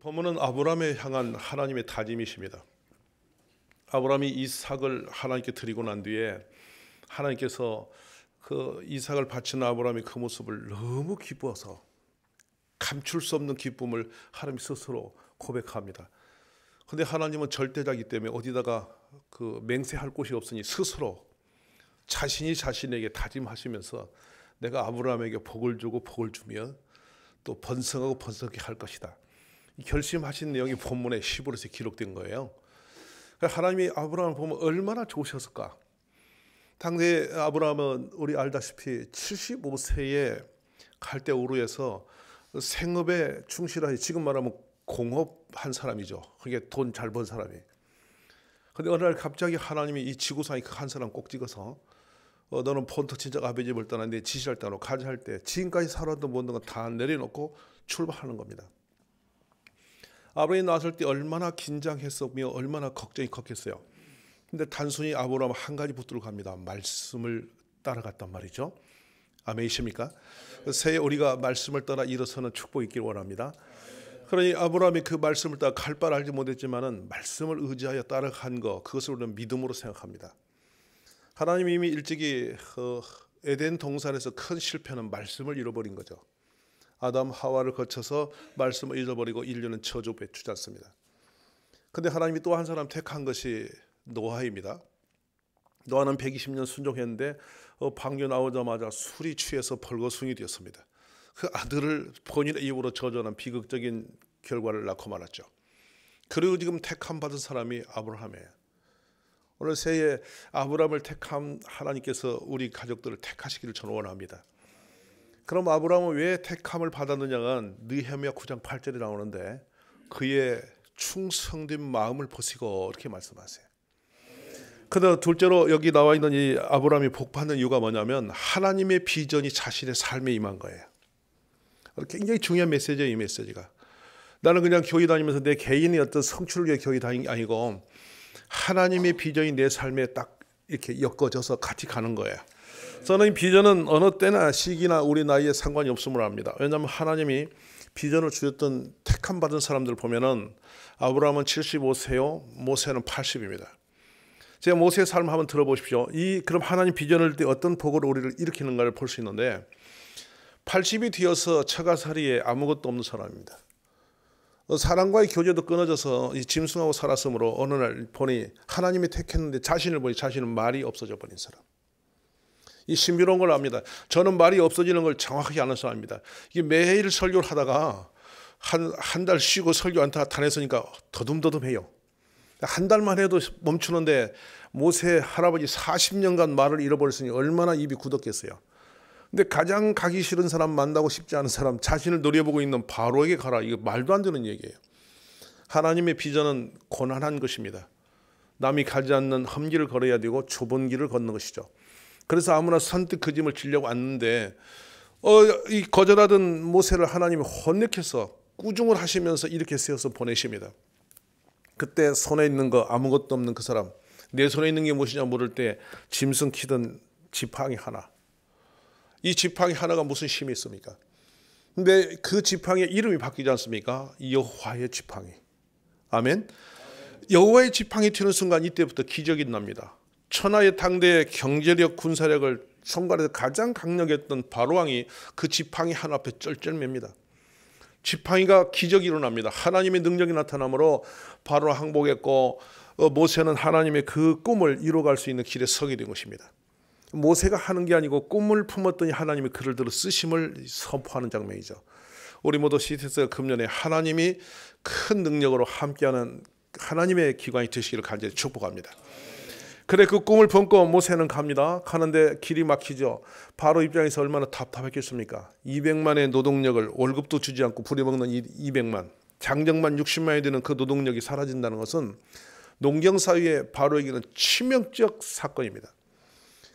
본문은 아브라함에 향한 하나님의 다짐이십니다. 아브라함이 이삭을 하나님께 드리고 난 뒤에 하나님께서 그 이삭을 바치는 아브라함의 그 모습을 너무 기뻐서 감출 수 없는 기쁨을 하나님 스스로 고백합니다. 근데 하나님은 절대자기 때문에 어디다가 그 맹세할 곳이 없으니 스스로 자신이 자신에게 다짐하시면서 내가 아브라함에게 복을 주고 복을 주면 또 번성하고 번성하게 할 것이다. 결심하신 내용이 본문의 10으로서 기록된 거예요. 그러니까 하나님이 아브라함을 보면 얼마나 좋으셨을까? 당대 아브라함은 우리 알다시피 75세에 갈대 우르에서 생업에 충실하니 지금 말하면 공업한 사람이죠. 그게 돈 잘 번 사람이. 근데 어느 날 갑자기 하나님이 이 지구상에 한 사람 꼭 찍어서 어, 너는 본토 친척 아버 집을 떠나 네 지시할 땅로 가자 할때 지금까지 살았던 모든 건다 내려놓고 출발하는 겁니다. 아브라함이 나왔을 때 얼마나 긴장했었며 얼마나 걱정이 컸겠어요. 근데 단순히 아브라함 한 가지 붙들고 갑니다. 말씀을 따라갔단 말이죠. 아멘이십니까? 새해 우리가 말씀을 따라 일어서는 축복이 있길 원합니다. 그러니 아브라함이 그 말씀을 따라 갈바를 알지 못했지만은 말씀을 의지하여 따라간 거 그것을 우리는 믿음으로 생각합니다. 하나님이 이미 일찍이 어, 에덴 동산에서 큰 실패는 말씀을 잃어버린 거죠. 아담 하와를 거쳐서 말씀을 잃어버리고 인류는 저주에 주지 습니다 근데 하나님이 또 한 사람 택한 것이 노아입니다. 노아는 120년 순종했는데 어, 방주 나오자마자 술이 취해서 벌거숭이 되었습니다. 그 아들을 본인의 입으로 저주하는 비극적인 결과를 낳고 말았죠. 그리고 지금 택함 받은 사람이 아브라함이에요. 오늘 새해 아브라함을 택함 하나님께서 우리 가족들을 택하시기를 저는 원합니다. 그럼 아브라함은 왜 택함을 받았느냐가 느헤미야 9장 8절에 나오는데 그의 충성된 마음을 보시고 이렇게 말씀하세요. 그다 둘째로 여기 나와 있는 이 아브라함이 복받는 이유가 뭐냐면 하나님의 비전이 자신의 삶에 임한 거예요. 굉장히 중요한 메시지예요, 이 메시지가. 나는 그냥 교회 다니면서 내 개인의 어떤 성취를 위해 교회 다니는 게 아니고 하나님의 비전이 내 삶에 딱 이렇게 엮어져서 같이 가는 거예요. 저는 비전은 어느 때나 시기나 우리 나이에 상관이 없음을 압니다. 왜냐하면 하나님이 비전을 주셨던 택함 받은 사람들 보면은 아브라함은 75세요, 모세는 80입니다. 제가 모세의 삶 한번 들어보십시오. 이 그럼 하나님 비전을 때 어떤 복을 우리를 일으키는가를 볼 수 있는데 80이 되어서 처가살이에 아무것도 없는 사람입니다. 어, 사람과의 교제도 끊어져서 이 짐승하고 살았으므로 어느 날 보니 하나님이 택했는데 자신을 보니 자신은 말이 없어져 버린 사람. 이 신비로운 걸 압니다. 저는 말이 없어지는 걸 정확하게 아는 사람입니다. 이게 매일 설교를 하다가 한 한 달 쉬고 설교 안타 다녔으니까 더듬더듬해요. 한 달만 해도 멈추는데 모세 할아버지 40년간 말을 잃어버렸으니 얼마나 입이 굳었겠어요. 근데 가장 가기 싫은 사람 만나고 싶지 않은 사람 자신을 노려보고 있는 바로에게 가라. 이거 말도 안 되는 얘기예요. 하나님의 비전은 고난한 것입니다. 남이 가지 않는 험길을 걸어야 되고 좁은 길을 걷는 것이죠. 그래서 아무나 선뜻 그 짐을 지려고 왔는데 어, 이 거절하던 모세를 하나님이 혼내켜서 꾸중을 하시면서 이렇게 세워서 보내십니다. 그때 손에 있는 거 아무것도 없는 그 사람 내 손에 있는 게 무엇이냐 물을 때 짐승 키던 지팡이 하나 이 지팡이 하나가 무슨 힘이 있습니까? 근데 그 지팡이의 이름이 바뀌지 않습니까? 여호와의 지팡이. 아멘. 여호와의 지팡이 튀는 순간 이때부터 기적이 납니다. 천하의 당대의 경제력 군사력을 총괄해서 가장 강력했던 바로왕이 그 지팡이 하나 앞에 쩔쩔맵니다. 지팡이가 기적이 일어납니다. 하나님의 능력이 나타나므로 바로 항복했고 어, 모세는 하나님의 그 꿈을 이루어갈 수 있는 길에 서게 된 것입니다. 모세가 하는 게 아니고 꿈을 품었더니 하나님이 그를 들어 쓰심을 선포하는 장면이죠. 우리 모두 시티스 금년에 하나님이 큰 능력으로 함께하는 하나님의 기관이 되시기를 간절히 축복합니다. 그래 그 꿈을 품고 모세는 갑니다. 가는데 길이 막히죠. 바로 입장에서 얼마나 답답했겠습니까? 200만의 노동력을 월급도 주지 않고 부려먹는 200만, 장정만 60만이 되는 그 노동력이 사라진다는 것은 농경 사회에 바로에게는 치명적 사건입니다.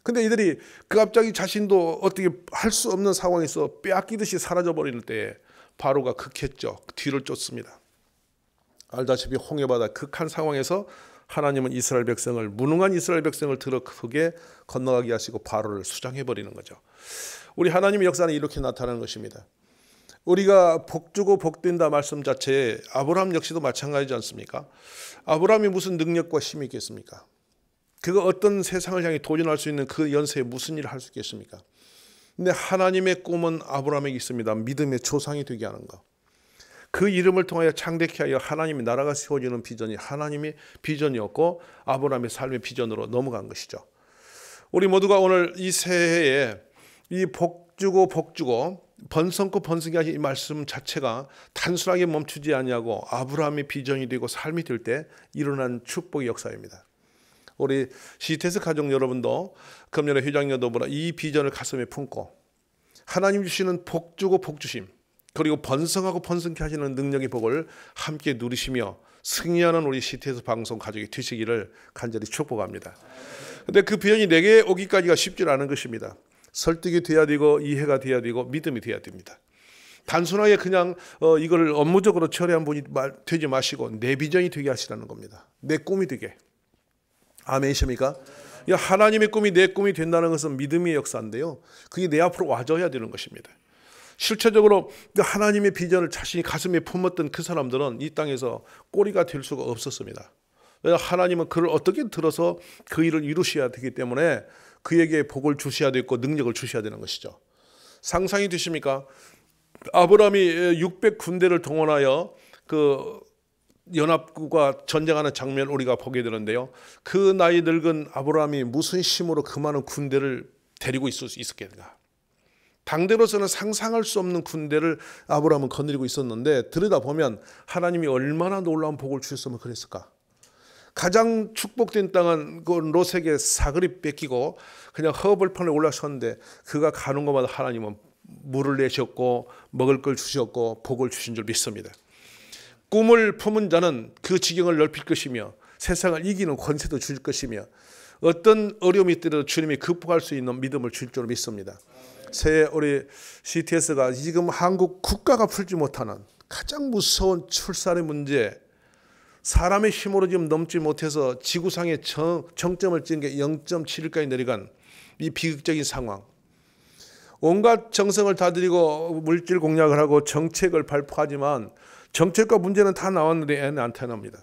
근데 이들이 갑자기 그 자신도 어떻게 할 수 없는 상황에서 빼앗기듯이 사라져버리는 때에 바로가 극했죠. 뒤를 쫓습니다. 알다시피 홍해바다 극한 상황에서 하나님은 이스라엘 백성을 무능한 이스라엘 백성을 들어 크게 건너가게 하시고 바로를 수장해 버리는 거죠. 우리 하나님의 역사는 이렇게 나타나는 것입니다. 우리가 복주고 복된다 말씀 자체에 아브라함 역시도 마찬가지지 않습니까? 아브라함이 무슨 능력과 힘이 있겠습니까? 그가 어떤 세상을 향해 도전할 수 있는 그 연세에 무슨 일을 할 수 있겠습니까? 근데 하나님의 꿈은 아브라함에게 있습니다. 믿음의 조상이 되게 하는 것. 그 이름을 통하여 창대케 하여 하나님의 나라가 세워지는 비전이 하나님이 비전이었고 아브라함의 삶의 비전으로 넘어간 것이죠. 우리 모두가 오늘 이 새해에 이 복주고 복주고 번성고 번성게 하신 이 말씀 자체가 단순하게 멈추지 아니하고 아브라함의 비전이 되고 삶이 될 때 일어난 축복의 역사입니다. 우리 시테스 가족 여러분도 금년에 회장여도보라 이 비전을 가슴에 품고 하나님 주시는 복주고 복주심 그리고 번성하고 번성케 하시는 능력의 복을 함께 누리시며 승리하는 우리 시티에서 방송 가족이 되시기를 간절히 축복합니다. 근데 그 비전이 내게 오기까지가 쉽지 않은 것입니다. 설득이 돼야 되고 이해가 돼야 되고 믿음이 돼야 됩니다. 단순하게 그냥 어, 이걸 업무적으로 처리한 분이 말, 되지 마시고 내 비전이 되게 하시라는 겁니다. 내 꿈이 되게. 아멘이십니까? 하나님의 꿈이 내 꿈이 된다는 것은 믿음의 역사인데요. 그게 내 앞으로 와줘야 되는 것입니다. 실체적으로 하나님의 비전을 자신이 가슴에 품었던 그 사람들은 이 땅에서 꼬리가 될 수가 없었습니다. 하나님은 그를 어떻게 들어서 그 일을 이루셔야 되기 때문에 그에게 복을 주셔야 되고 능력을 주셔야 되는 것이죠. 상상이 되십니까? 아브라함이 600 군대를 동원하여 그 연합군과 전쟁하는 장면 우리가 보게 되는데요. 그 나이 늙은 아브라함이 무슨 힘으로 그 많은 군대를 데리고 있을 수 있었겠는가? 당대로서는 상상할 수 없는 군대를 아브라함은 거느리고 있었는데 들여다보면 하나님이 얼마나 놀라운 복을 주셨으면 그랬을까. 가장 축복된 땅은 그 롯에게 사그리 뺏기고 그냥 허벌판에 올라섰는데 그가 가는 것마다 하나님은 물을 내셨고 먹을 걸 주셨고 복을 주신 줄 믿습니다. 꿈을 품은 자는 그 지경을 넓힐 것이며 세상을 이기는 권세도 줄 것이며 어떤 어려움이 있더라도 주님이 극복할 수 있는 믿음을 줄 줄 믿습니다. 새 우리 CTS가 지금 한국 국가가 풀지 못하는 가장 무서운 출산의 문제, 사람의 힘으로 지금 넘지 못해서 지구상의 정, 정점을 찍은 게 0.7일까지 내려간 이 비극적인 상황. 온갖 정성을 다 들이고 물질 공략을 하고 정책을 발표하지만 정책과 문제는 다 나왔는데 애는 안 태어납니다.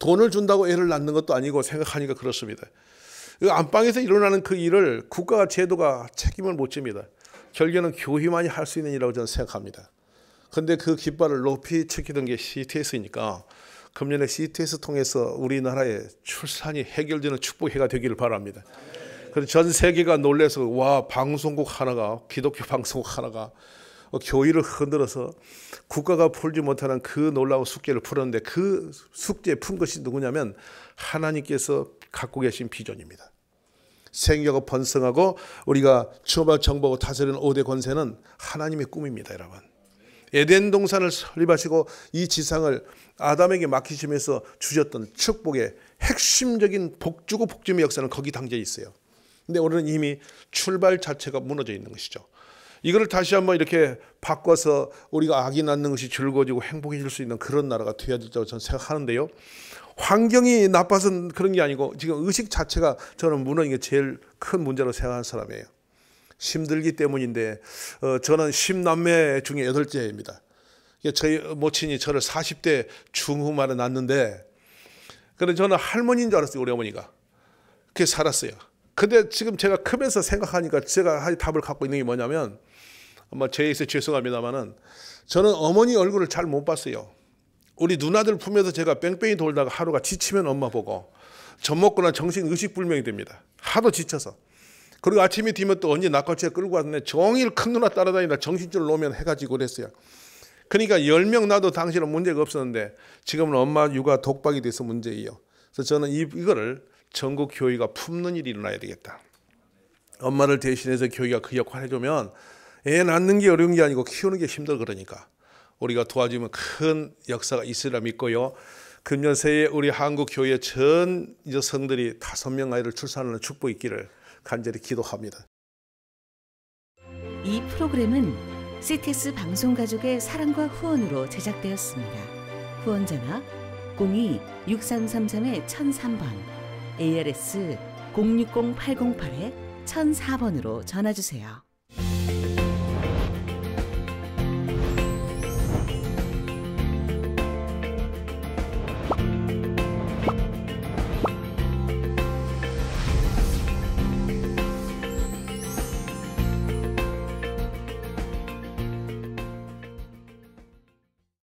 돈을 준다고 애를 낳는 것도 아니고 생각하니까 그렇습니다. 그 안방에서 일어나는 그 일을 국가와 제도가 책임을 못 집니다. 결국에는 교회만이 할 수 있는 일이라고 저는 생각합니다. 근데 그 깃발을 높이 치키던 게 CTS니까 금년에 CTS 통해서 우리나라의 출산이 해결되는 축복 해가 되기를 바랍니다. 그래서 전 세계가 놀래서 와 방송국 하나가 기독교 방송국 하나가 어, 교회를 흔들어서 국가가 풀지 못하는 그 놀라운 숙제를 풀었는데 그 숙제 푼 것이 누구냐면 하나님께서 갖고 계신 비전입니다. 생겨가 번성하고 우리가 추업할 정보고 다스리는 5대 권세는 하나님의 꿈입니다, 여러분. 에덴 동산을 설립하시고 이 지상을 아담에게 맡기시면서 주셨던 축복의 핵심적인 복주고 복주의 역사는 거기 당겨 있어요. 근데 오늘은 이미 출발 자체가 무너져 있는 것이죠. 이걸 다시 한번 이렇게 바꿔서 우리가 아기 낳는 것이 즐거워지고 행복해질 수 있는 그런 나라가 되어야 된다고 저는 생각하는데요. 환경이 나빠서 그런 게 아니고 지금 의식 자체가 저는 무너진 게 제일 큰 문제로 생각하는 사람이에요. 힘들기 때문인데 어, 저는 1 0남매 중에 8째입니다 저희 모친이 저를 40대 중후만에 낳았는데 그런데 저는 할머니인 줄 알았어요. 우리 어머니가. 그렇게 살았어요. 근데 지금 제가 크면서 생각하니까 제가 한 답을 갖고 있는 게 뭐냐면 아마 제에서 죄송합니다만은 저는 어머니 얼굴을 잘 못 봤어요. 우리 누나들 품에서 제가 뺑뺑이 돌다가 하루가 지치면 엄마 보고 젖먹거나 정신 의식 불명이 됩니다. 하도 지쳐서. 그리고 아침이 되면 또 언제 낙하채 끌고 왔는데 종일 큰 누나 따라다니다 정신줄 놓으면 해가지고 그랬어요. 그러니까 10명 나도 당신은 문제가 없었는데 지금은 엄마 육아 독박이 돼서 문제예요. 그래서 저는 이, 이거를 전국 교회가 품는 일이 일어나야 되겠다. 엄마를 대신해서 교회가 그 역할을 해주면 애 낳는 게 어려운 게 아니고 키우는 게힘들 그러니까 우리가 도와주면 큰 역사가 있으라 믿고요. 금년 새해 우리 한국 교회 전 여성들이 다섯 명 아이를 출산하는 축복 있기를 간절히 기도합니다. 이 프로그램은 CTS 방송 가족의 사랑과 후원으로 제작되었습니다. 후원전화 02 6333-1003번 ALS 060-808-1004번으로 전화주세요.